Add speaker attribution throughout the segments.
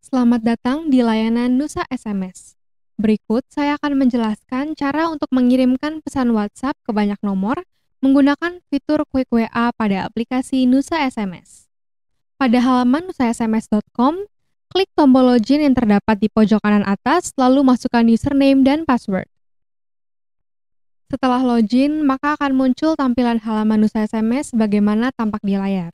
Speaker 1: Selamat datang di layanan Nusa SMS. Berikut saya akan menjelaskan cara untuk mengirimkan pesan WhatsApp ke banyak nomor menggunakan fitur Quick WA pada aplikasi Nusa SMS. Pada halaman nusasms.com, klik tombol login yang terdapat di pojok kanan atas, lalu masukkan username dan password. Setelah login, maka akan muncul tampilan halaman Nusa SMS bagaimana tampak di layar.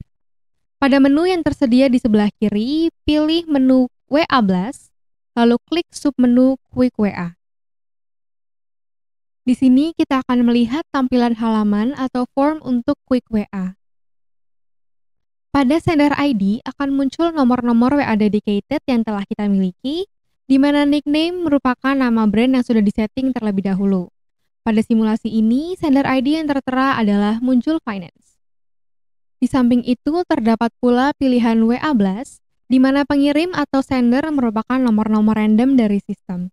Speaker 1: Pada menu yang tersedia di sebelah kiri, pilih menu WA Blast, lalu klik submenu Quick WA. Di sini kita akan melihat tampilan halaman atau form untuk Quick WA. Pada sender ID akan muncul nomor-nomor WA dedicated yang telah kita miliki, di mana nickname merupakan nama brand yang sudah disetting terlebih dahulu. Pada simulasi ini, sender ID yang tertera adalah muncul finance. Di samping itu, terdapat pula pilihan WA Blast di mana pengirim atau sender merupakan nomor-nomor random dari sistem.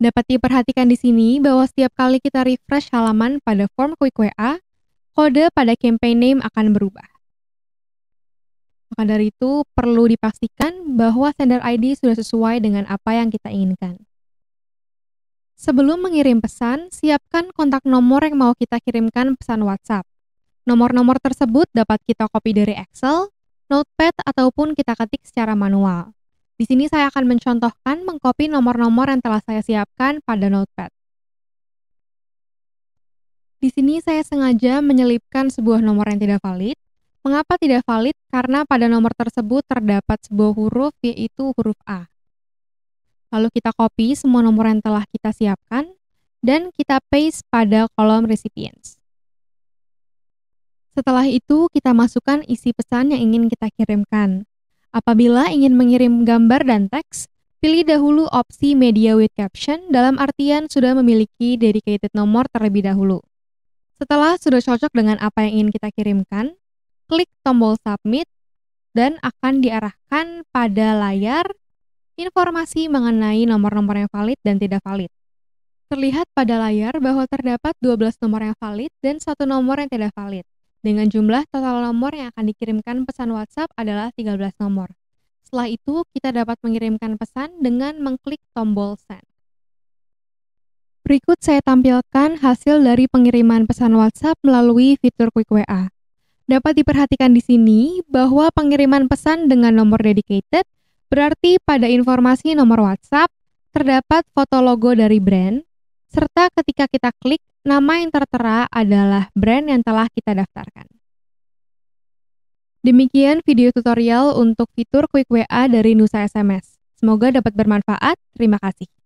Speaker 1: Dapat diperhatikan di sini bahwa setiap kali kita refresh halaman pada form Quick WA, kode pada campaign name akan berubah. Maka dari itu, perlu dipastikan bahwa sender ID sudah sesuai dengan apa yang kita inginkan. Sebelum mengirim pesan, siapkan kontak nomor yang mau kita kirimkan pesan WhatsApp. Nomor-nomor tersebut dapat kita copy dari Excel notepad ataupun kita ketik secara manual. Di sini saya akan mencontohkan mengcopy nomor-nomor yang telah saya siapkan pada notepad. Di sini saya sengaja menyelipkan sebuah nomor yang tidak valid. Mengapa tidak valid? Karena pada nomor tersebut terdapat sebuah huruf yaitu huruf A. Lalu kita copy semua nomor yang telah kita siapkan dan kita paste pada kolom recipients. Setelah itu, kita masukkan isi pesan yang ingin kita kirimkan. Apabila ingin mengirim gambar dan teks, pilih dahulu opsi media with caption dalam artian sudah memiliki dedicated nomor terlebih dahulu. Setelah sudah cocok dengan apa yang ingin kita kirimkan, klik tombol submit dan akan diarahkan pada layar informasi mengenai nomor-nomor yang valid dan tidak valid. Terlihat pada layar bahwa terdapat 12 nomor yang valid dan satu nomor yang tidak valid dengan jumlah total nomor yang akan dikirimkan pesan WhatsApp adalah 13 nomor. Setelah itu, kita dapat mengirimkan pesan dengan mengklik tombol send. Berikut saya tampilkan hasil dari pengiriman pesan WhatsApp melalui fitur Quick WA. Dapat diperhatikan di sini bahwa pengiriman pesan dengan nomor dedicated berarti pada informasi nomor WhatsApp terdapat foto logo dari brand, serta ketika kita klik nama yang tertera adalah brand yang telah kita daftarkan. Demikian video tutorial untuk fitur Quick WA dari Nusa SMS. Semoga dapat bermanfaat. Terima kasih.